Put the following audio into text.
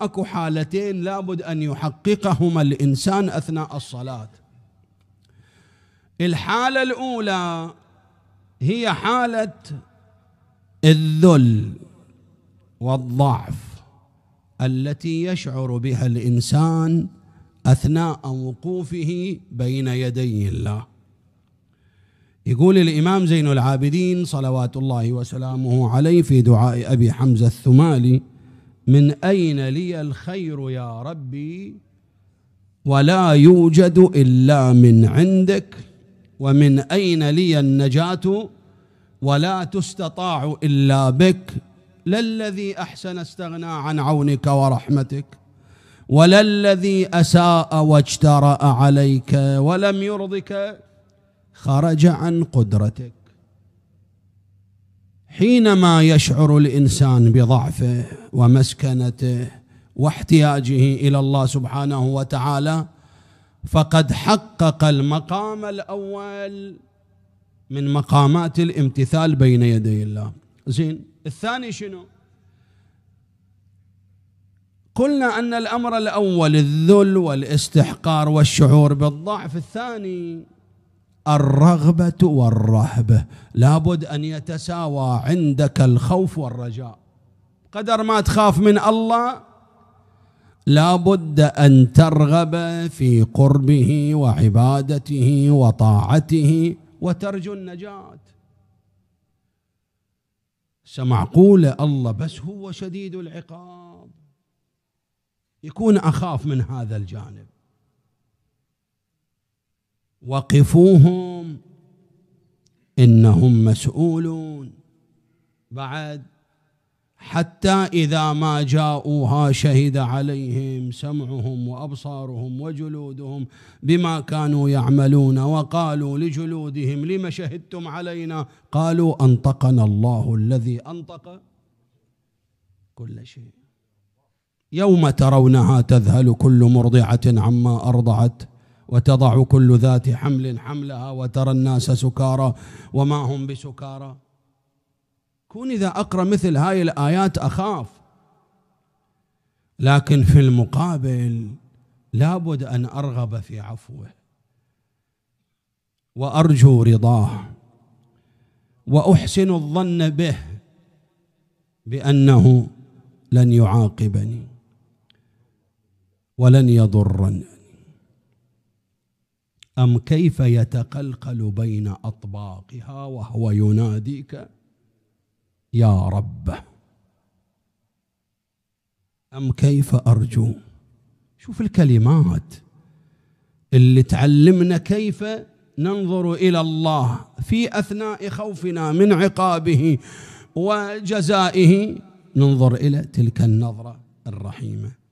اكو حالتين لابد ان يحققهما الانسان اثناء الصلاه الحاله الاولى هي حاله الذل والضعف التي يشعر بها الانسان اثناء وقوفه بين يدي الله يقول الامام زين العابدين صلوات الله وسلامه عليه في دعاء ابي حمزه الثمالي من أين لي الخير يا ربي ولا يوجد إلا من عندك ومن أين لي النجاة ولا تستطاع إلا بك لا الذي أحسن استغنى عن عونك ورحمتك ولا الذي أساء واجترأ عليك ولم يرضك خرج عن قدرتك حينما يشعر الإنسان بضعفه ومسكنته واحتياجه الى الله سبحانه وتعالى فقد حقق المقام الاول من مقامات الامتثال بين يدي الله زين الثاني شنو قلنا ان الامر الاول الذل والاستحقار والشعور بالضعف الثاني الرغبه والرهبه لابد ان يتساوى عندك الخوف والرجاء قدر ما تخاف من الله لابد ان ترغب في قربه وعبادته وطاعته وترجو النجاه سمعقول الله بس هو شديد العقاب يكون اخاف من هذا الجانب وقفوهم انهم مسؤولون بعد حتى إذا ما جاءوها شهد عليهم سمعهم وأبصارهم وجلودهم بما كانوا يعملون وقالوا لجلودهم لم شهدتم علينا قالوا أنطقنا الله الذي أنطق كل شيء يوم ترونها تذهل كل مرضعة عما أرضعت وتضع كل ذات حمل حملها وترى الناس سكارى وما هم بسكارى أكون إذا أقرأ مثل هاي الآيات أخاف لكن في المقابل لابد أن أرغب في عفوه وأرجو رضاه وأحسن الظن به بأنه لن يعاقبني ولن يضرني أم كيف يتقلقل بين أطباقها وهو يناديك يا رب أم كيف أرجو شوف الكلمات اللي تعلمنا كيف ننظر إلى الله في أثناء خوفنا من عقابه وجزائه ننظر إلى تلك النظرة الرحيمة